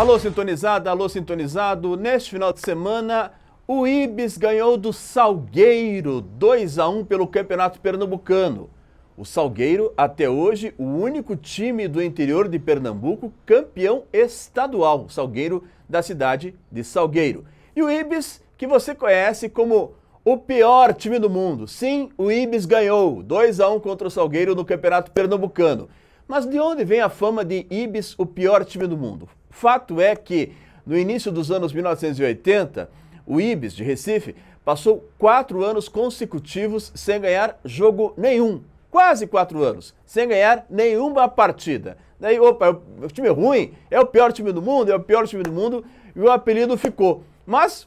Alô, sintonizada, alô, sintonizado. Neste final de semana, o Ibis ganhou do Salgueiro 2 a 1 pelo Campeonato Pernambucano. O Salgueiro, até hoje, o único time do interior de Pernambuco campeão estadual, o Salgueiro da cidade de Salgueiro. E o Ibis, que você conhece como o pior time do mundo. Sim, o Ibis ganhou 2 a 1 contra o Salgueiro no Campeonato Pernambucano. Mas de onde vem a fama de Ibis, o pior time do mundo? Fato é que, no início dos anos 1980, o Ibis de Recife passou quatro anos consecutivos sem ganhar jogo nenhum. Quase quatro anos, sem ganhar nenhuma partida. Daí, opa, é o time é ruim, é o pior time do mundo, é o pior time do mundo, e o apelido ficou. Mas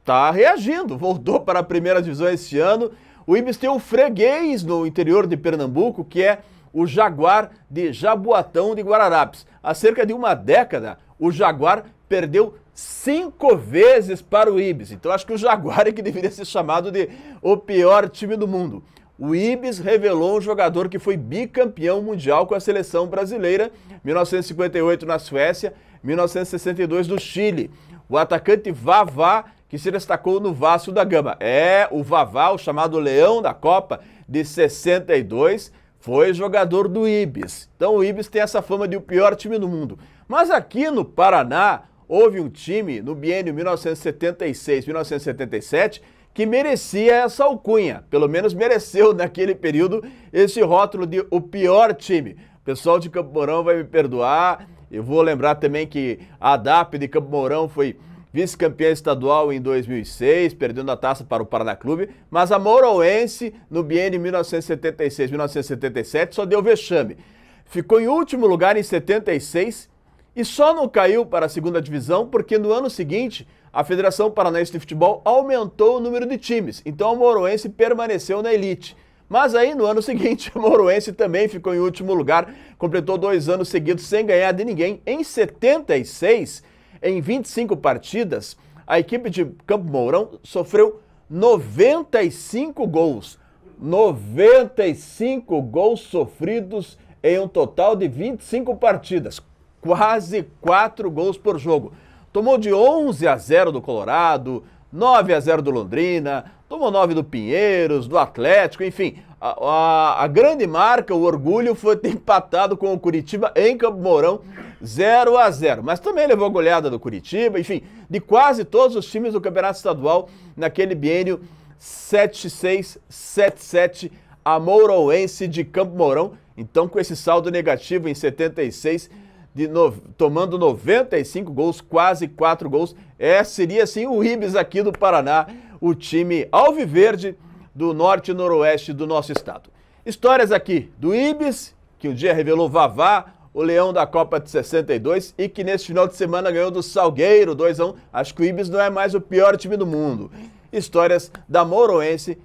está reagindo, voltou para a primeira divisão este ano. O Ibis tem um freguês no interior de Pernambuco, que é o Jaguar de Jaboatão de Guararapes. Há cerca de uma década, o Jaguar perdeu cinco vezes para o Ibis. Então acho que o Jaguar é que deveria ser chamado de o pior time do mundo. O Ibis revelou um jogador que foi bicampeão mundial com a seleção brasileira, 1958 na Suécia, 1962 no Chile. O atacante Vavá, que se destacou no Vasco da Gama. É, o Vavá, o chamado Leão da Copa de 62, foi jogador do Ibis. Então o Ibis tem essa fama de o pior time do mundo. Mas aqui no Paraná houve um time no biênio 1976-1977 que merecia essa alcunha, pelo menos mereceu naquele período esse rótulo de o pior time. O pessoal de Campo Mourão vai me perdoar. Eu vou lembrar também que a DAP de Campo Mourão foi vice-campeã estadual em 2006, perdendo a taça para o Paraná Clube, mas a Moroense no biênio 1976-1977 só deu vexame. Ficou em último lugar em 76 e só não caiu para a segunda divisão porque no ano seguinte a Federação Paranaense de Futebol aumentou o número de times, então a Moroense permaneceu na elite. Mas aí no ano seguinte, a Moroense também ficou em último lugar, completou dois anos seguidos sem ganhar de ninguém. Em 76, em 25 partidas, a equipe de Campo Mourão sofreu 95 gols. 95 gols sofridos em um total de 25 partidas. Quase 4 gols por jogo. Tomou de 11 a 0 do Colorado, 9 a 0 do Londrina, tomou 9 do Pinheiros, do Atlético, enfim. A, a, a, grande marca, o orgulho, foi ter empatado com o Curitiba em Campo Mourão 0 a 0 Mas também levou a goleada do Curitiba, enfim, de quase todos os times do Campeonato Estadual naquele biênio 7-6-7-7 a Mourouense de Campo Mourão. Então, com esse saldo negativo em 76 de no, tomando 95 gols, quase 4 gols. É, seria assim o Ibis aqui do Paraná, o time alviverde do norte e noroeste do nosso estado. Histórias aqui do Ibis, que um dia revelou Vavá, o leão da Copa de 62 e que nesse final de semana ganhou do Salgueiro 2 a 1. Acho que o Ibis não é mais o pior time do mundo. Histórias da Moroense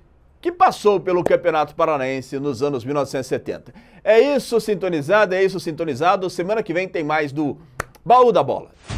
que passou pelo Campeonato Paranaense nos anos 1970. É isso, sintonizado, é isso, sintonizado. Semana que vem tem mais do Baú da Bola.